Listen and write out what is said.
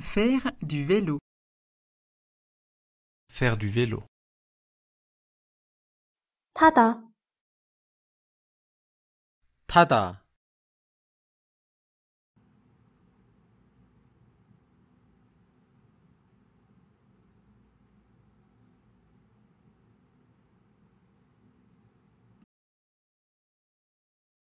Faire du vélo. Faire du vélo. Tada. Tada.